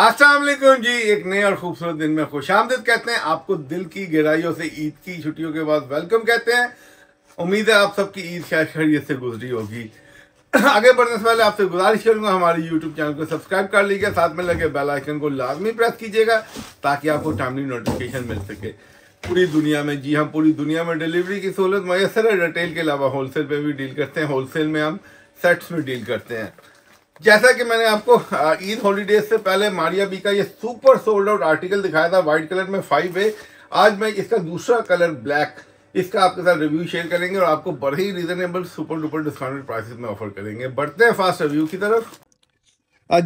असल जी एक नए और खूबसूरत दिन में खुश आमदद कहते हैं आपको दिल की गहराइयों से ईद की छुट्टियों के बाद वेलकम कहते हैं उम्मीद है आप सबकी ईद शायद खैरियत से गुजरी होगी आगे बढ़ने से पहले आपसे गुजारिश करूंगा हमारे यूट्यूब चैनल को सब्सक्राइब कर लीजिए साथ में लगे बेल आइकन को लाजमी प्रेस कीजिएगा ताकि आपको टाइमली नोटिफिकेशन मिल सके पूरी दुनिया में जी हम हाँ, पूरी दुनिया में डिलीवरी की सहूलत मैसर है रिटेल के अलावा होलसेल पे भी डील करते हैं होलसेल में हम सेट्स में डील करते हैं जैसा कि मैंने आपको ईद हॉलीडेज से पहले मारिया बी का ये सुपर सोल्ड आउट आर्टिकल दिखाया था वाइट कलर में फाइव ए आज मैं इसका दूसरा कलर ब्लैक इसका आपके साथ रिव्यू शेयर करेंगे और आपको बड़े ही reasonable super duper discounted prices में ऑफर करेंगे बढ़ते हैं फास्ट रिव्यू की तरफ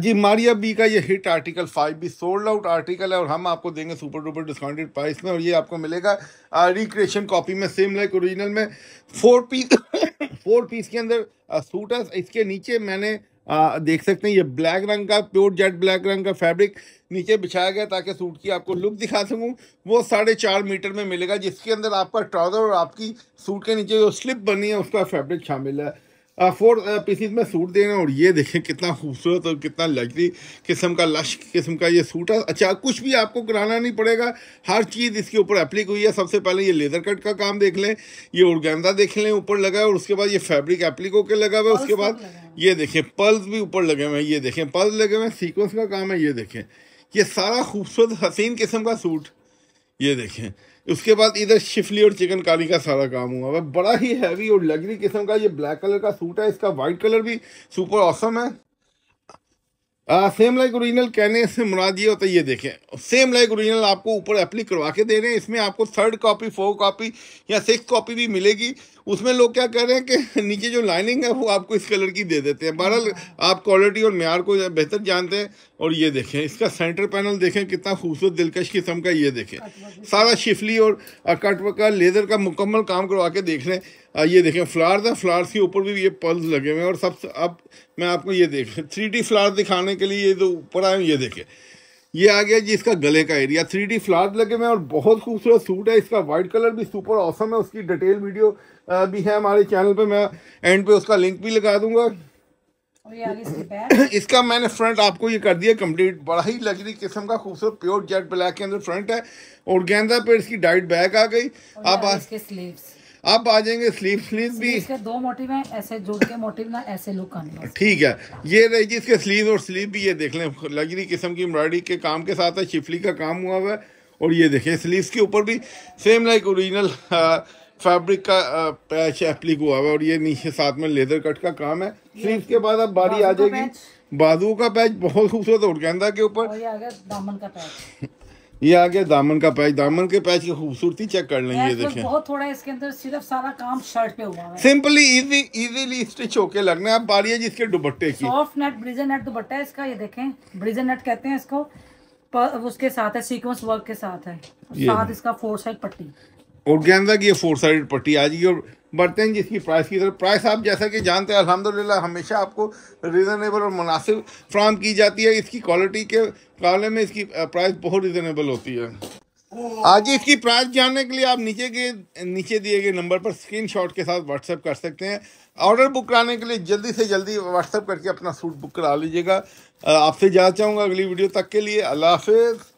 जी मारिया बी का ये hit article five B sold out article है और हम आपको देंगे सुपर डुपर डिस्काउंटेड प्राइस में और ये आपको मिलेगा रिक्रिएशन कॉपी में सेम लाइक ओरिजिनल में फोर पीस फोर पीस के अंदर सूट है इसके नीचे मैंने आ, देख सकते हैं ये ब्लैक रंग का प्योर जेट ब्लैक रंग का फैब्रिक नीचे बिछाया गया ताकि सूट की आपको लुक दिखा सकूं वो साढ़े चार मीटर में मिलेगा जिसके अंदर आपका ट्राउज़र और आपकी सूट के नीचे जो स्लिप बनी है उसका फैब्रिक शामिल है फोर पीसीज uh, में सूट हैं और ये देखें कितना खूबसूरत और कितना लग्जरी किस्म का लश किस्म का ये सूट है अच्छा कुछ भी आपको कराना नहीं पड़ेगा हर चीज़ इसके ऊपर एप्लिक हुई है सबसे पहले ये लेदर कट का काम देख लें ये उर्गेंदा देख लें ऊपर लगा है और उसके बाद ये फैब्रिक एप्लिक होकर लगा हुआ है उसके बाद ये देखें पल्स भी ऊपर लगे हुए हैं ये देखें पल्स लगे हुए हैं सीक्वेंस का काम है ये देखें ये सारा खूबसूरत हसीन किस्म का सूट ये देखें उसके बाद इधर शिफली और चिकन का सारा काम हुआ है बड़ा ही हैवी और लग्जरी किस्म का ये ब्लैक कलर का सूट है इसका वाइट कलर भी सुपर ऑसम है आ, सेम लाइक ओरिजिनल कहने से मुराद ये होता है ये देखें सेम लाइक ओरिजिनल आपको ऊपर अप्ली करवा के दे रहे हैं इसमें आपको थर्ड कॉपी फोर कॉपी या सिक्स कॉपी भी मिलेगी उसमें लोग क्या कर रहे हैं कि नीचे जो लाइनिंग है वो आपको इस कलर की दे देते हैं बहरहाल आप क्वालिटी और मैार को बेहतर जानते हैं और ये देखें इसका सेंटर पैनल देखें कितना खूबसूरत दिलकश किस्म का ये देखें सारा शिफली और कटवका लेज़र का मुकम्मल काम करवा के देख लें ये देखें फ्लार्स हैं फ्लार्स के ऊपर भी ये पल्स लगे हुए हैं और सब अब मैं आपको ये देख थ्री डी फ्लावर्स दिखाने के लिए ये जो ऊपर आए ये देखें ये आ गया जी इसका गले का एरिया थ्री डी फ्लावर्स लगे हुए हैं और बहुत खूबसूरत सूट है इसका वाइट कलर भी सुपर ऑसम है उसकी डिटेल वीडियो भी है हमारे चैनल पे मैं एंड पे उसका लिंक भी लगा दूंगा इसका मैंने फ्रंट आपको ये कर दिया कंप्लीट बड़ा ही लग्जरी किस्म का खूबसूरत प्योर जेट ब्लैक के अंदर फ्रंट है और गेंदा पे इसकी डाइट बैक आ गई आप इसके स्लीव्स आप आ जाएंगे स्लीव स्लीव भी इसके दो मोटिव हैं ऐसे जुड़ के मोटिव ना ऐसे लुक आने ठीक है ये जी इसके स्लीव और स्लीव भी ये देख लें लग्जरी किस्म की एम्ब्रॉयडरी के काम के साथ है शिफली का काम हुआ हुआ है और ये देखें स्लीव के ऊपर भी सेम लाइक ओरिजिनल फैब्रिक का पैच एप्लिक हुआ हुआ है और ये नीचे साथ में लेदर कट का काम है स्लीव के बाद अब बारी आ जाएगी बाजू का पैच बहुत खूबसूरत और गेंदा के ऊपर दामन का पैच ये आ गया दामन का पैच दामन के पैच की खूबसूरती चेक कर लेंगे बहुत थोड़ा इसके अंदर सिर्फ सारा काम शर्ट पे हुआ है सिंपली इजी इजीली स्टिच होके लगने आप आप है जिसके दुपट्टे की सॉफ्ट नेट ब्रिजन नेट दुपट्टा है इसका ये देखें ब्रिजन नेट कहते हैं इसको पर उसके साथ है सीक्वेंस वर्क के साथ है साथ इसका फोर साइड पट्टी और गेंदा की फोर साइड पट्टी आ जाएगी और बढ़ते हैं जिसकी प्राइस की तरफ प्राइस आप जैसा कि जानते हैं अलहमदिल्ला हमेशा आपको रीज़नेबल और मुनासिब फ्राम की जाती है इसकी क्वालिटी के मुकाबले में इसकी प्राइस बहुत रीज़नेबल होती है आज इसकी प्राइस जानने के लिए आप नीचे के नीचे दिए गए नंबर पर स्क्रीनशॉट के साथ व्हाट्सएप कर सकते हैं ऑर्डर बुक कराने के लिए जल्दी से जल्दी व्हाट्सएप करके अपना सूट बुक करा लीजिएगा आपसे जाना चाहूँगा अगली वीडियो तक के लिए अल्लाह हाफिज़